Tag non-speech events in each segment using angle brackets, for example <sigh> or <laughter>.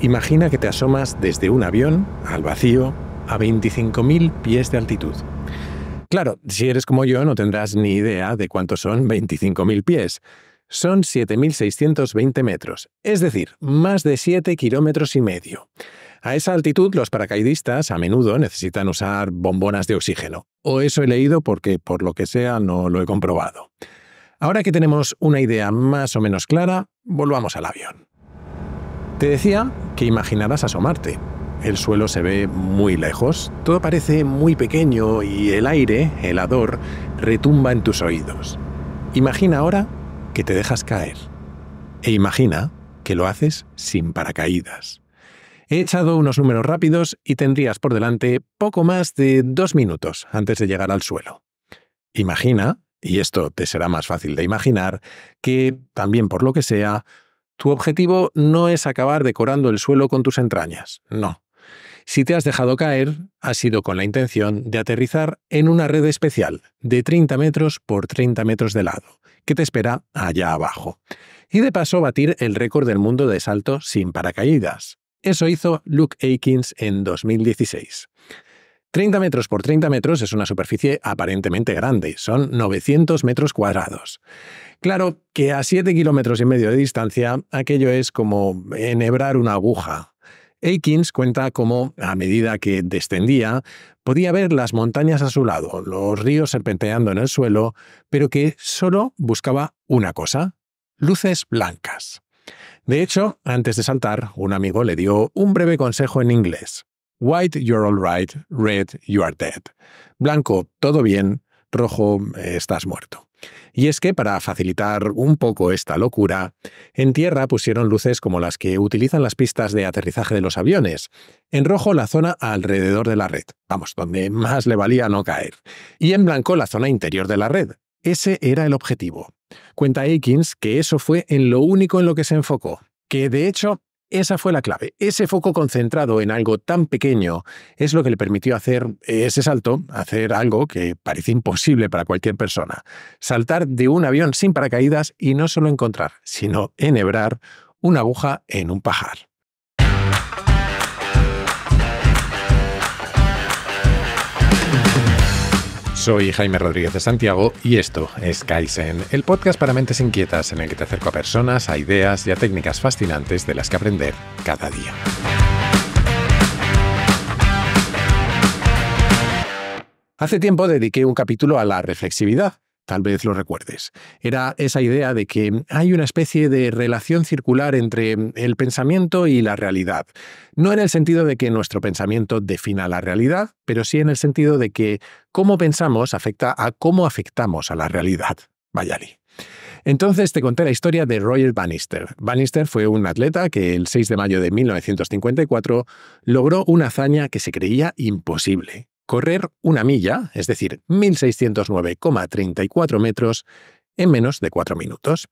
Imagina que te asomas desde un avión al vacío a 25.000 pies de altitud. Claro, si eres como yo no tendrás ni idea de cuánto son 25.000 pies. Son 7.620 metros, es decir, más de 7 kilómetros y medio. A esa altitud los paracaidistas a menudo necesitan usar bombonas de oxígeno. O eso he leído porque por lo que sea no lo he comprobado. Ahora que tenemos una idea más o menos clara, volvamos al avión. Te decía que imaginarás asomarte. El suelo se ve muy lejos, todo parece muy pequeño y el aire, helador, retumba en tus oídos. Imagina ahora que te dejas caer. E imagina que lo haces sin paracaídas. He echado unos números rápidos y tendrías por delante poco más de dos minutos antes de llegar al suelo. Imagina, y esto te será más fácil de imaginar, que, también por lo que sea, tu objetivo no es acabar decorando el suelo con tus entrañas, no. Si te has dejado caer, ha sido con la intención de aterrizar en una red especial de 30 metros por 30 metros de lado, que te espera allá abajo. Y de paso batir el récord del mundo de salto sin paracaídas. Eso hizo Luke Aikins en 2016. 30 metros por 30 metros es una superficie aparentemente grande, son 900 metros cuadrados. Claro que a 7 kilómetros y medio de distancia, aquello es como enhebrar una aguja. Aikins cuenta cómo, a medida que descendía, podía ver las montañas a su lado, los ríos serpenteando en el suelo, pero que solo buscaba una cosa, luces blancas. De hecho, antes de saltar, un amigo le dio un breve consejo en inglés. White, you're all right. Red, you are dead. Blanco, todo bien. Rojo, estás muerto. Y es que para facilitar un poco esta locura, en tierra pusieron luces como las que utilizan las pistas de aterrizaje de los aviones. En rojo la zona alrededor de la red, vamos, donde más le valía no caer. Y en blanco la zona interior de la red. Ese era el objetivo. Cuenta Aikins que eso fue en lo único en lo que se enfocó, que de hecho esa fue la clave. Ese foco concentrado en algo tan pequeño es lo que le permitió hacer ese salto, hacer algo que parece imposible para cualquier persona. Saltar de un avión sin paracaídas y no solo encontrar, sino enhebrar una aguja en un pajar. Soy Jaime Rodríguez de Santiago y esto es Kaizen, el podcast para mentes inquietas en el que te acerco a personas, a ideas y a técnicas fascinantes de las que aprender cada día. Hace tiempo dediqué un capítulo a la reflexividad Tal vez lo recuerdes. Era esa idea de que hay una especie de relación circular entre el pensamiento y la realidad. No en el sentido de que nuestro pensamiento defina la realidad, pero sí en el sentido de que cómo pensamos afecta a cómo afectamos a la realidad. Vaya. Entonces te conté la historia de Roger Bannister. Bannister fue un atleta que el 6 de mayo de 1954 logró una hazaña que se creía imposible, correr una milla, es decir, 1609,34 metros, en menos de cuatro minutos.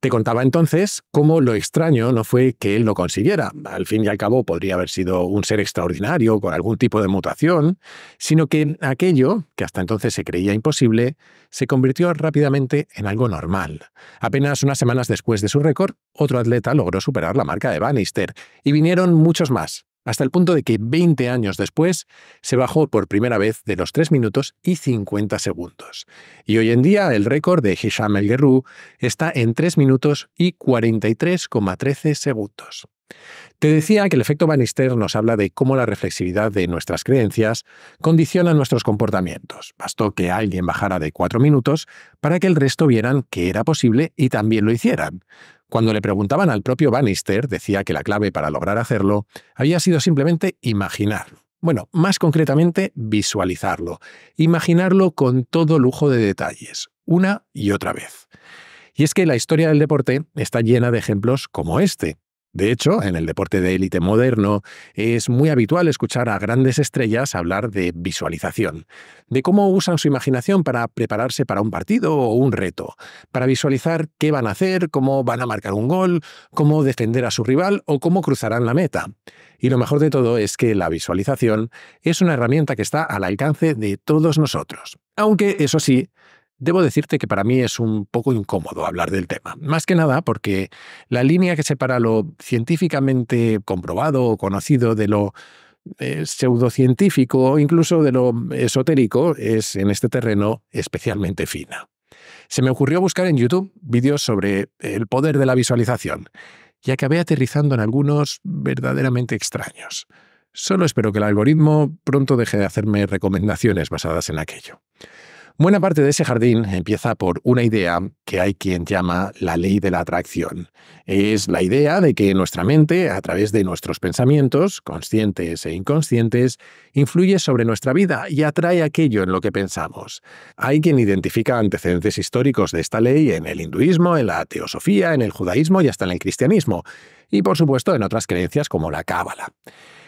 Te contaba entonces cómo lo extraño no fue que él lo consiguiera, al fin y al cabo podría haber sido un ser extraordinario con algún tipo de mutación, sino que aquello, que hasta entonces se creía imposible, se convirtió rápidamente en algo normal. Apenas unas semanas después de su récord, otro atleta logró superar la marca de Bannister, y vinieron muchos más, hasta el punto de que 20 años después se bajó por primera vez de los 3 minutos y 50 segundos. Y hoy en día el récord de Hisham El está en 3 minutos y 43,13 segundos. Te decía que el efecto Bannister nos habla de cómo la reflexividad de nuestras creencias condiciona nuestros comportamientos. Bastó que alguien bajara de 4 minutos para que el resto vieran que era posible y también lo hicieran. Cuando le preguntaban al propio Bannister, decía que la clave para lograr hacerlo había sido simplemente imaginar. Bueno, más concretamente, visualizarlo. Imaginarlo con todo lujo de detalles, una y otra vez. Y es que la historia del deporte está llena de ejemplos como este, de hecho, en el deporte de élite moderno es muy habitual escuchar a grandes estrellas hablar de visualización, de cómo usan su imaginación para prepararse para un partido o un reto, para visualizar qué van a hacer, cómo van a marcar un gol, cómo defender a su rival o cómo cruzarán la meta. Y lo mejor de todo es que la visualización es una herramienta que está al alcance de todos nosotros. Aunque, eso sí, debo decirte que para mí es un poco incómodo hablar del tema. Más que nada porque la línea que separa lo científicamente comprobado o conocido de lo eh, pseudocientífico o incluso de lo esotérico es en este terreno especialmente fina. Se me ocurrió buscar en YouTube vídeos sobre el poder de la visualización y acabé aterrizando en algunos verdaderamente extraños. Solo espero que el algoritmo pronto deje de hacerme recomendaciones basadas en aquello. Buena parte de ese jardín empieza por una idea que hay quien llama la ley de la atracción. Es la idea de que nuestra mente, a través de nuestros pensamientos, conscientes e inconscientes, influye sobre nuestra vida y atrae aquello en lo que pensamos. Hay quien identifica antecedentes históricos de esta ley en el hinduismo, en la teosofía, en el judaísmo y hasta en el cristianismo, y por supuesto en otras creencias como la cábala.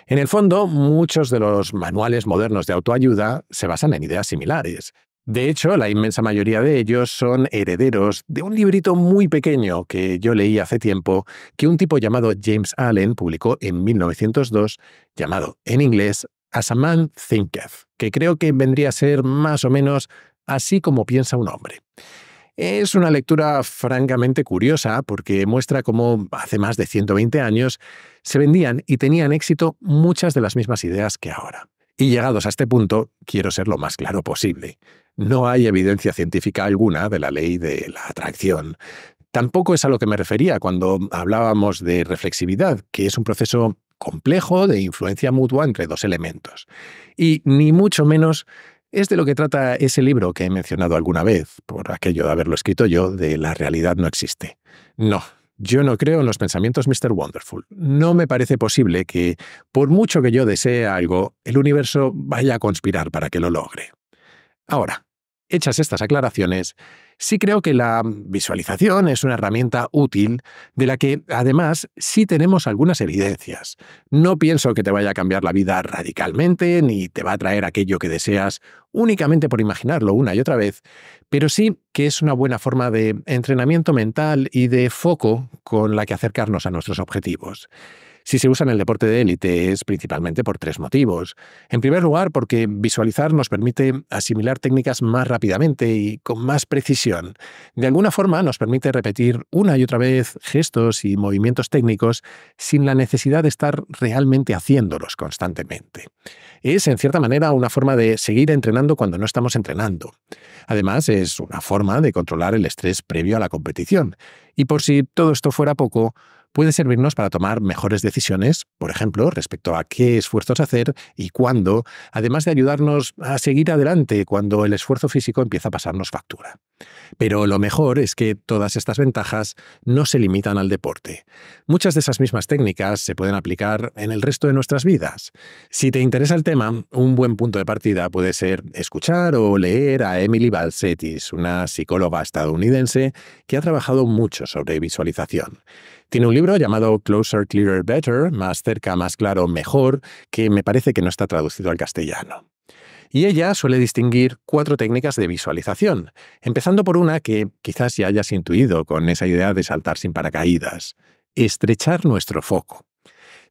En el fondo, muchos de los manuales modernos de autoayuda se basan en ideas similares. De hecho, la inmensa mayoría de ellos son herederos de un librito muy pequeño que yo leí hace tiempo, que un tipo llamado James Allen publicó en 1902, llamado en inglés As a Man Thinketh, que creo que vendría a ser más o menos así como piensa un hombre. Es una lectura francamente curiosa porque muestra cómo hace más de 120 años se vendían y tenían éxito muchas de las mismas ideas que ahora. Y llegados a este punto, quiero ser lo más claro posible. No hay evidencia científica alguna de la ley de la atracción. Tampoco es a lo que me refería cuando hablábamos de reflexividad, que es un proceso complejo de influencia mutua entre dos elementos. Y ni mucho menos es de lo que trata ese libro que he mencionado alguna vez, por aquello de haberlo escrito yo, de La realidad no existe. No, yo no creo en los pensamientos Mr. Wonderful. No me parece posible que, por mucho que yo desee algo, el universo vaya a conspirar para que lo logre. Ahora, hechas estas aclaraciones, sí creo que la visualización es una herramienta útil de la que, además, sí tenemos algunas evidencias. No pienso que te vaya a cambiar la vida radicalmente, ni te va a traer aquello que deseas únicamente por imaginarlo una y otra vez, pero sí que es una buena forma de entrenamiento mental y de foco con la que acercarnos a nuestros objetivos. Si se usa en el deporte de élite es principalmente por tres motivos. En primer lugar, porque visualizar nos permite asimilar técnicas más rápidamente y con más precisión. De alguna forma nos permite repetir una y otra vez gestos y movimientos técnicos sin la necesidad de estar realmente haciéndolos constantemente. Es, en cierta manera, una forma de seguir entrenando cuando no estamos entrenando. Además, es una forma de controlar el estrés previo a la competición. Y por si todo esto fuera poco, puede servirnos para tomar mejores decisiones, por ejemplo, respecto a qué esfuerzos hacer y cuándo, además de ayudarnos a seguir adelante cuando el esfuerzo físico empieza a pasarnos factura. Pero lo mejor es que todas estas ventajas no se limitan al deporte. Muchas de esas mismas técnicas se pueden aplicar en el resto de nuestras vidas. Si te interesa el tema, un buen punto de partida puede ser escuchar o leer a Emily Balsetis, una psicóloga estadounidense que ha trabajado mucho sobre visualización. Tiene un libro llamado Closer, Clearer, Better, más cerca, más claro, mejor, que me parece que no está traducido al castellano. Y ella suele distinguir cuatro técnicas de visualización, empezando por una que quizás ya hayas intuido con esa idea de saltar sin paracaídas, estrechar nuestro foco.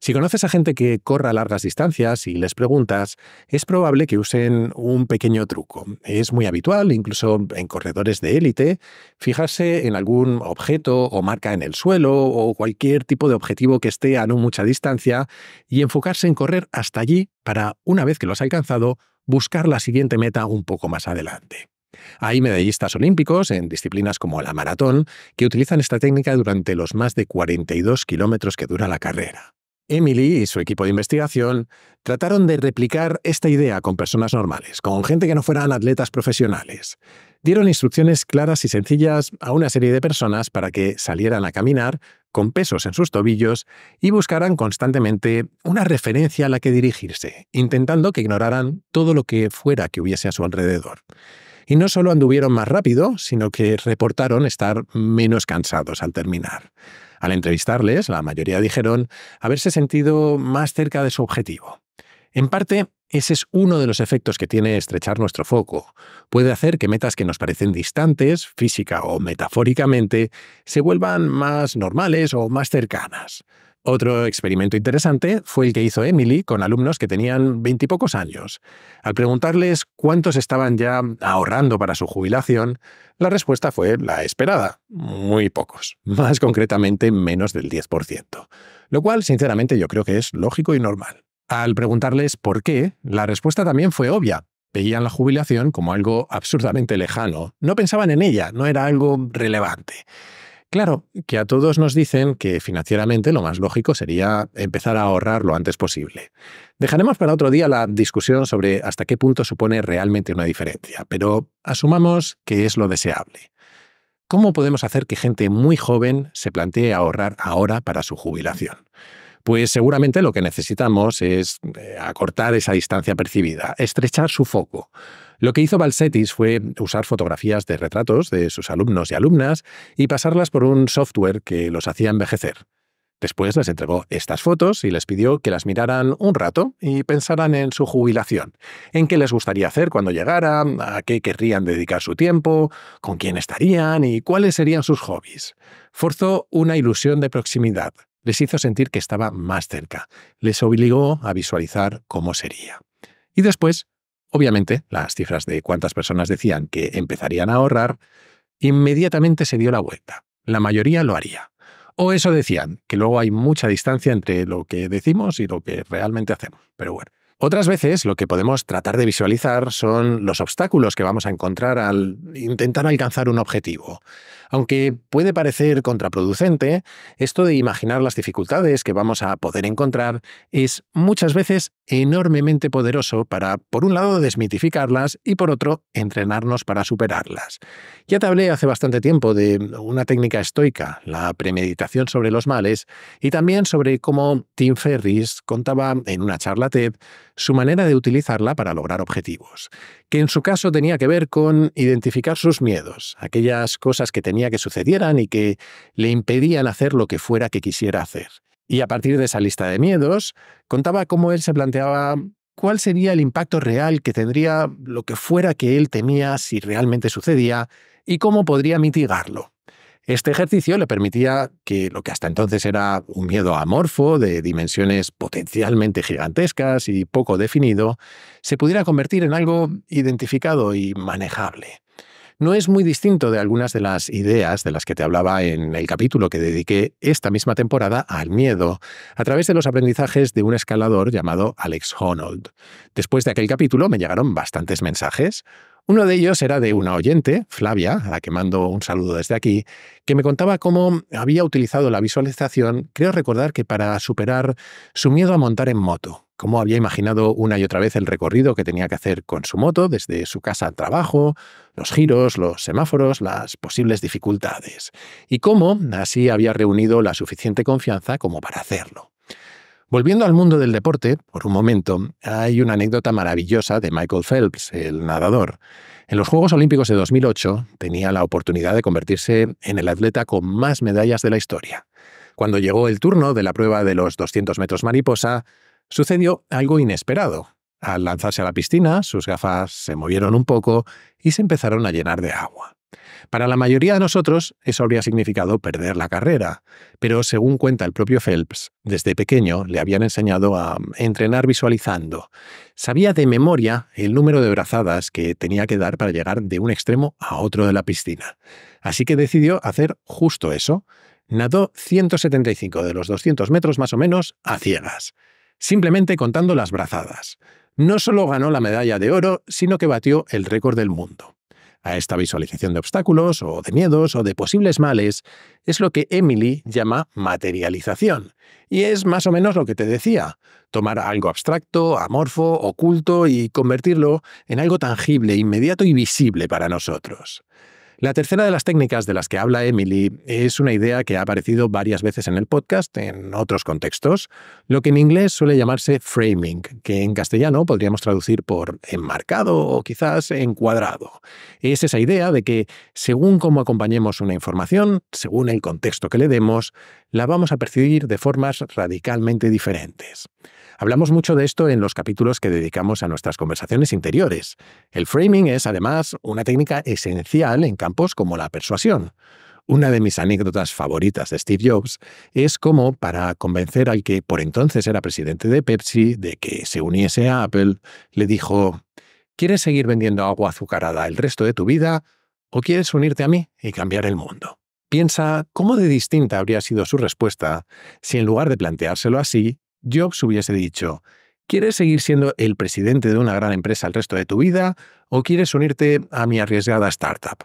Si conoces a gente que corra largas distancias y les preguntas, es probable que usen un pequeño truco. Es muy habitual, incluso en corredores de élite, fijarse en algún objeto o marca en el suelo o cualquier tipo de objetivo que esté a no mucha distancia y enfocarse en correr hasta allí para, una vez que lo has alcanzado, buscar la siguiente meta un poco más adelante. Hay medallistas olímpicos en disciplinas como la maratón que utilizan esta técnica durante los más de 42 kilómetros que dura la carrera. Emily y su equipo de investigación trataron de replicar esta idea con personas normales, con gente que no fueran atletas profesionales. Dieron instrucciones claras y sencillas a una serie de personas para que salieran a caminar con pesos en sus tobillos y buscaran constantemente una referencia a la que dirigirse, intentando que ignoraran todo lo que fuera que hubiese a su alrededor y no solo anduvieron más rápido, sino que reportaron estar menos cansados al terminar. Al entrevistarles, la mayoría dijeron haberse sentido más cerca de su objetivo. En parte, ese es uno de los efectos que tiene estrechar nuestro foco. Puede hacer que metas que nos parecen distantes, física o metafóricamente, se vuelvan más normales o más cercanas. Otro experimento interesante fue el que hizo Emily con alumnos que tenían veintipocos años. Al preguntarles cuántos estaban ya ahorrando para su jubilación, la respuesta fue la esperada, muy pocos, <laughs> más concretamente menos del 10%, lo cual sinceramente yo creo que es lógico y normal. Al preguntarles por qué, la respuesta también fue obvia. Veían la jubilación como algo absurdamente lejano, no pensaban en ella, no era algo relevante. Claro, que a todos nos dicen que financieramente lo más lógico sería empezar a ahorrar lo antes posible. Dejaremos para otro día la discusión sobre hasta qué punto supone realmente una diferencia, pero asumamos que es lo deseable. ¿Cómo podemos hacer que gente muy joven se plantee ahorrar ahora para su jubilación? Pues seguramente lo que necesitamos es eh, acortar esa distancia percibida, estrechar su foco lo que hizo Balsetis fue usar fotografías de retratos de sus alumnos y alumnas y pasarlas por un software que los hacía envejecer. Después les entregó estas fotos y les pidió que las miraran un rato y pensaran en su jubilación, en qué les gustaría hacer cuando llegara, a qué querrían dedicar su tiempo, con quién estarían y cuáles serían sus hobbies. Forzó una ilusión de proximidad, les hizo sentir que estaba más cerca, les obligó a visualizar cómo sería. Y después Obviamente, las cifras de cuántas personas decían que empezarían a ahorrar, inmediatamente se dio la vuelta. La mayoría lo haría. O eso decían, que luego hay mucha distancia entre lo que decimos y lo que realmente hacemos. Pero bueno. Otras veces lo que podemos tratar de visualizar son los obstáculos que vamos a encontrar al intentar alcanzar un objetivo. Aunque puede parecer contraproducente, esto de imaginar las dificultades que vamos a poder encontrar es muchas veces enormemente poderoso para, por un lado, desmitificarlas y, por otro, entrenarnos para superarlas. Ya te hablé hace bastante tiempo de una técnica estoica, la premeditación sobre los males, y también sobre cómo Tim Ferris contaba en una charla TED su manera de utilizarla para lograr objetivos, que en su caso tenía que ver con identificar sus miedos, aquellas cosas que tenía que sucedieran y que le impedían hacer lo que fuera que quisiera hacer. Y a partir de esa lista de miedos, contaba cómo él se planteaba cuál sería el impacto real que tendría lo que fuera que él temía si realmente sucedía y cómo podría mitigarlo. Este ejercicio le permitía que lo que hasta entonces era un miedo amorfo, de dimensiones potencialmente gigantescas y poco definido, se pudiera convertir en algo identificado y manejable no es muy distinto de algunas de las ideas de las que te hablaba en el capítulo que dediqué esta misma temporada al miedo, a través de los aprendizajes de un escalador llamado Alex Honnold. Después de aquel capítulo me llegaron bastantes mensajes. Uno de ellos era de una oyente, Flavia, a la que mando un saludo desde aquí, que me contaba cómo había utilizado la visualización, creo recordar que para superar su miedo a montar en moto, cómo había imaginado una y otra vez el recorrido que tenía que hacer con su moto desde su casa al trabajo los giros, los semáforos, las posibles dificultades, y cómo así había reunido la suficiente confianza como para hacerlo. Volviendo al mundo del deporte, por un momento, hay una anécdota maravillosa de Michael Phelps, el nadador. En los Juegos Olímpicos de 2008 tenía la oportunidad de convertirse en el atleta con más medallas de la historia. Cuando llegó el turno de la prueba de los 200 metros mariposa, sucedió algo inesperado. Al lanzarse a la piscina, sus gafas se movieron un poco y se empezaron a llenar de agua. Para la mayoría de nosotros eso habría significado perder la carrera, pero según cuenta el propio Phelps, desde pequeño le habían enseñado a mm, entrenar visualizando. Sabía de memoria el número de brazadas que tenía que dar para llegar de un extremo a otro de la piscina. Así que decidió hacer justo eso. Nadó 175 de los 200 metros más o menos a ciegas, simplemente contando las brazadas no solo ganó la medalla de oro, sino que batió el récord del mundo. A esta visualización de obstáculos, o de miedos, o de posibles males, es lo que Emily llama materialización. Y es más o menos lo que te decía, tomar algo abstracto, amorfo, oculto y convertirlo en algo tangible, inmediato y visible para nosotros. La tercera de las técnicas de las que habla Emily es una idea que ha aparecido varias veces en el podcast en otros contextos, lo que en inglés suele llamarse framing, que en castellano podríamos traducir por enmarcado o quizás encuadrado. Es esa idea de que según cómo acompañemos una información, según el contexto que le demos, la vamos a percibir de formas radicalmente diferentes. Hablamos mucho de esto en los capítulos que dedicamos a nuestras conversaciones interiores. El framing es, además, una técnica esencial en campos como la persuasión. Una de mis anécdotas favoritas de Steve Jobs es cómo, para convencer al que por entonces era presidente de Pepsi de que se uniese a Apple, le dijo, ¿quieres seguir vendiendo agua azucarada el resto de tu vida o quieres unirte a mí y cambiar el mundo? Piensa cómo de distinta habría sido su respuesta si en lugar de planteárselo así, Jobs hubiese dicho, ¿quieres seguir siendo el presidente de una gran empresa el resto de tu vida o quieres unirte a mi arriesgada startup?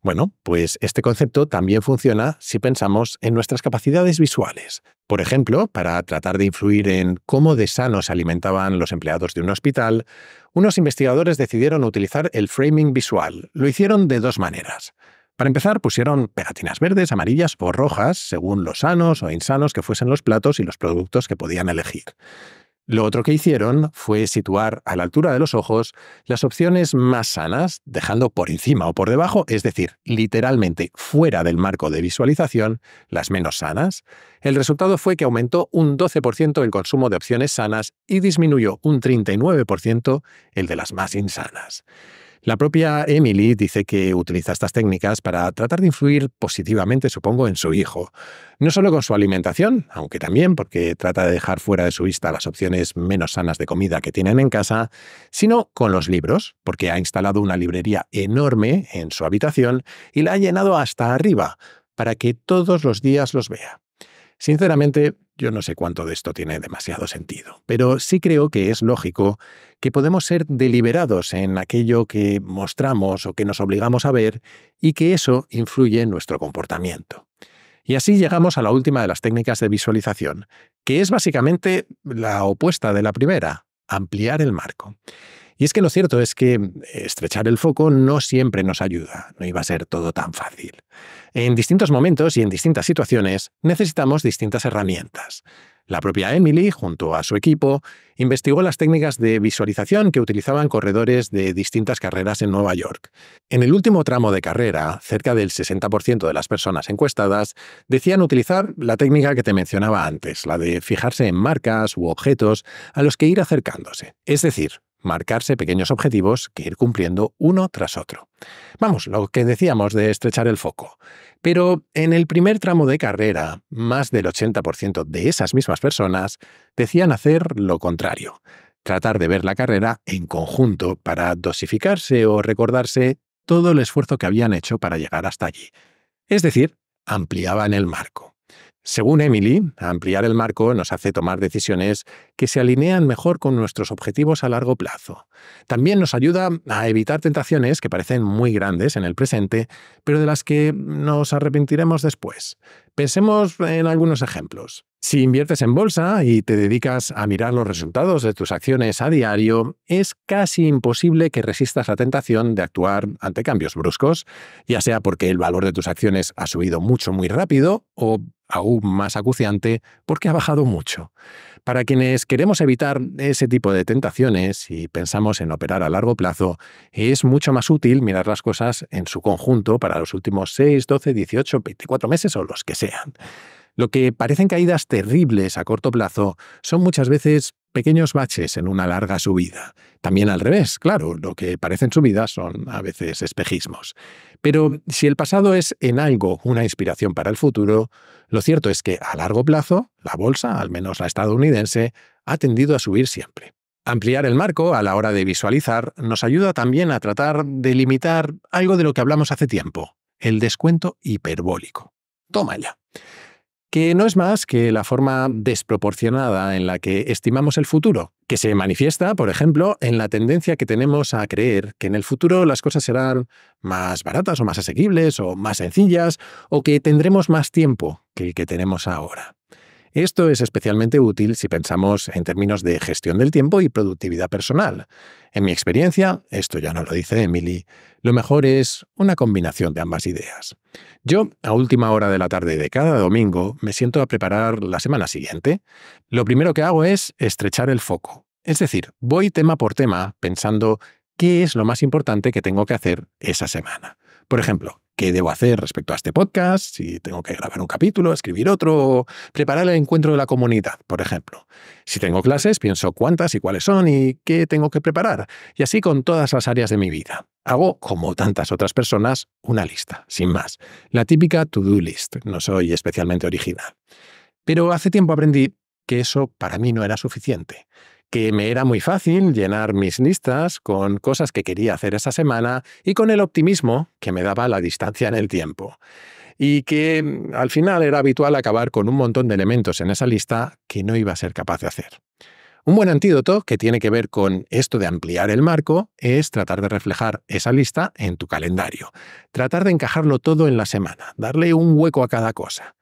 Bueno, pues este concepto también funciona si pensamos en nuestras capacidades visuales. Por ejemplo, para tratar de influir en cómo de sano se alimentaban los empleados de un hospital, unos investigadores decidieron utilizar el framing visual. Lo hicieron de dos maneras. Para empezar, pusieron pegatinas verdes, amarillas o rojas, según los sanos o insanos que fuesen los platos y los productos que podían elegir. Lo otro que hicieron fue situar a la altura de los ojos las opciones más sanas, dejando por encima o por debajo, es decir, literalmente fuera del marco de visualización, las menos sanas. El resultado fue que aumentó un 12% el consumo de opciones sanas y disminuyó un 39% el de las más insanas. La propia Emily dice que utiliza estas técnicas para tratar de influir positivamente, supongo, en su hijo. No solo con su alimentación, aunque también porque trata de dejar fuera de su vista las opciones menos sanas de comida que tienen en casa, sino con los libros, porque ha instalado una librería enorme en su habitación y la ha llenado hasta arriba, para que todos los días los vea. Sinceramente, yo no sé cuánto de esto tiene demasiado sentido, pero sí creo que es lógico que podemos ser deliberados en aquello que mostramos o que nos obligamos a ver y que eso influye en nuestro comportamiento. Y así llegamos a la última de las técnicas de visualización, que es básicamente la opuesta de la primera, ampliar el marco. Y es que lo cierto es que mm, estrechar el foco no siempre nos ayuda, no iba a ser todo tan fácil. En distintos momentos y en distintas situaciones necesitamos distintas herramientas. La propia Emily, junto a su equipo, investigó las técnicas de visualización que utilizaban corredores de distintas carreras en Nueva York. En el último tramo de carrera, cerca del 60% de las personas encuestadas decían utilizar la técnica que te mencionaba antes, la de fijarse en marcas u objetos a los que ir acercándose. Es decir, marcarse pequeños objetivos que ir cumpliendo uno tras otro. Vamos, lo que decíamos de estrechar el foco. Pero en el primer tramo de carrera, más del 80% de esas mismas personas decían hacer lo contrario, tratar de ver la carrera en conjunto para dosificarse o recordarse todo el esfuerzo que habían hecho para llegar hasta allí. Es decir, ampliaban el marco. Según Emily, ampliar el marco nos hace tomar decisiones que se alinean mejor con nuestros objetivos a largo plazo. También nos ayuda a evitar tentaciones que parecen muy grandes en el presente, pero de las que nos arrepentiremos después. Pensemos en algunos ejemplos. Si inviertes en bolsa y te dedicas a mirar los resultados de tus acciones a diario, es casi imposible que resistas la tentación de actuar ante cambios bruscos, ya sea porque el valor de tus acciones ha subido mucho muy rápido o aún más acuciante porque ha bajado mucho. Para quienes queremos evitar ese tipo de tentaciones y pensamos en operar a largo plazo, es mucho más útil mirar las cosas en su conjunto para los últimos 6, 12, 18, 24 meses o los que sean. Lo que parecen caídas terribles a corto plazo son muchas veces pequeños baches en una larga subida. También al revés, claro, lo que parecen subidas son a veces espejismos. Pero si el pasado es en algo una inspiración para el futuro, lo cierto es que a largo plazo, la bolsa, al menos la estadounidense, ha tendido a subir siempre. Ampliar el marco a la hora de visualizar nos ayuda también a tratar de limitar algo de lo que hablamos hace tiempo, el descuento hiperbólico. Toma que no es más que la forma desproporcionada en la que estimamos el futuro, que se manifiesta, por ejemplo, en la tendencia que tenemos a creer que en el futuro las cosas serán más baratas o más asequibles o más sencillas o que tendremos más tiempo que el que tenemos ahora. Esto es especialmente útil si pensamos en términos de gestión del tiempo y productividad personal. En mi experiencia, esto ya no lo dice Emily, lo mejor es una combinación de ambas ideas. Yo, a última hora de la tarde de cada domingo, me siento a preparar la semana siguiente. Lo primero que hago es estrechar el foco. Es decir, voy tema por tema pensando qué es lo más importante que tengo que hacer esa semana. Por ejemplo, qué debo hacer respecto a este podcast, si tengo que grabar un capítulo, escribir otro, preparar el encuentro de la comunidad, por ejemplo. Si tengo clases, pienso cuántas y cuáles son y qué tengo que preparar, y así con todas las áreas de mi vida. Hago, como tantas otras personas, una lista, sin más. La típica to-do list, no soy especialmente original. Pero hace tiempo aprendí que eso para mí no era suficiente que me era muy fácil llenar mis listas con cosas que quería hacer esa semana y con el optimismo que me daba la distancia en el tiempo. Y que mm, al final era habitual acabar con un montón de elementos en esa lista que no iba a ser capaz de hacer. Un buen antídoto que tiene que ver con esto de ampliar el marco es tratar de reflejar esa lista en tu calendario, tratar de encajarlo todo en la semana, darle un hueco a cada cosa.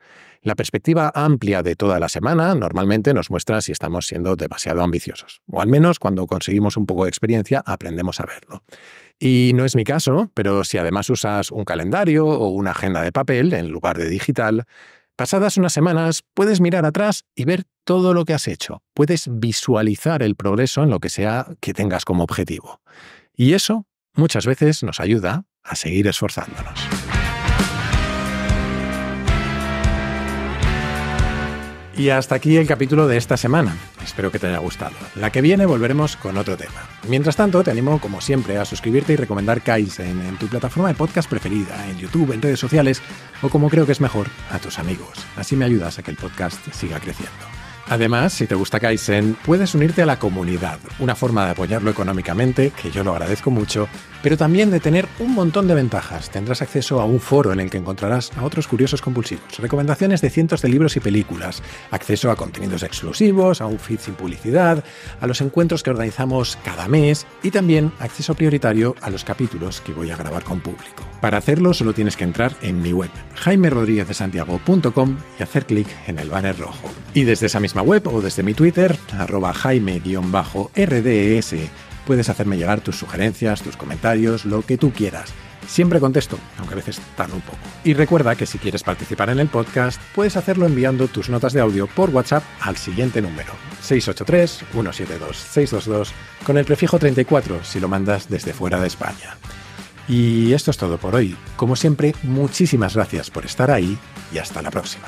La perspectiva amplia de toda la semana normalmente nos muestra si estamos siendo demasiado ambiciosos, o al menos cuando conseguimos un poco de experiencia aprendemos a verlo. Y no es mi caso, pero si además usas un calendario o una agenda de papel en lugar de digital, pasadas unas semanas puedes mirar atrás y ver todo lo que has hecho, puedes visualizar el progreso en lo que sea que tengas como objetivo. Y eso muchas veces nos ayuda a seguir esforzándonos. Y hasta aquí el capítulo de esta semana. Espero que te haya gustado. La que viene volveremos con otro tema. Mientras tanto, te animo, como siempre, a suscribirte y recomendar Kaizen en tu plataforma de podcast preferida, en YouTube, en redes sociales o, como creo que es mejor, a tus amigos. Así me ayudas a que el podcast siga creciendo. Además, si te gusta Kaizen, puedes unirte a la comunidad, una forma de apoyarlo económicamente, que yo lo agradezco mucho, pero también de tener un montón de ventajas. Tendrás acceso a un foro en el que encontrarás a otros curiosos compulsivos, recomendaciones de cientos de libros y películas, acceso a contenidos exclusivos, a un feed sin publicidad, a los encuentros que organizamos cada mes y también acceso prioritario a los capítulos que voy a grabar con público. Para hacerlo solo tienes que entrar en mi web, jaimerodríguezdesantiago.com y hacer clic en el banner rojo. Y desde esa misma web o desde mi Twitter, arroba jaime-rds, puedes hacerme llegar tus sugerencias, tus comentarios, lo que tú quieras. Siempre contesto, aunque a veces tan un poco. Y recuerda que si quieres participar en el podcast, puedes hacerlo enviando tus notas de audio por WhatsApp al siguiente número, 683-172-622, con el prefijo 34 si lo mandas desde fuera de España. Y esto es todo por hoy. Como siempre, muchísimas gracias por estar ahí y hasta la próxima.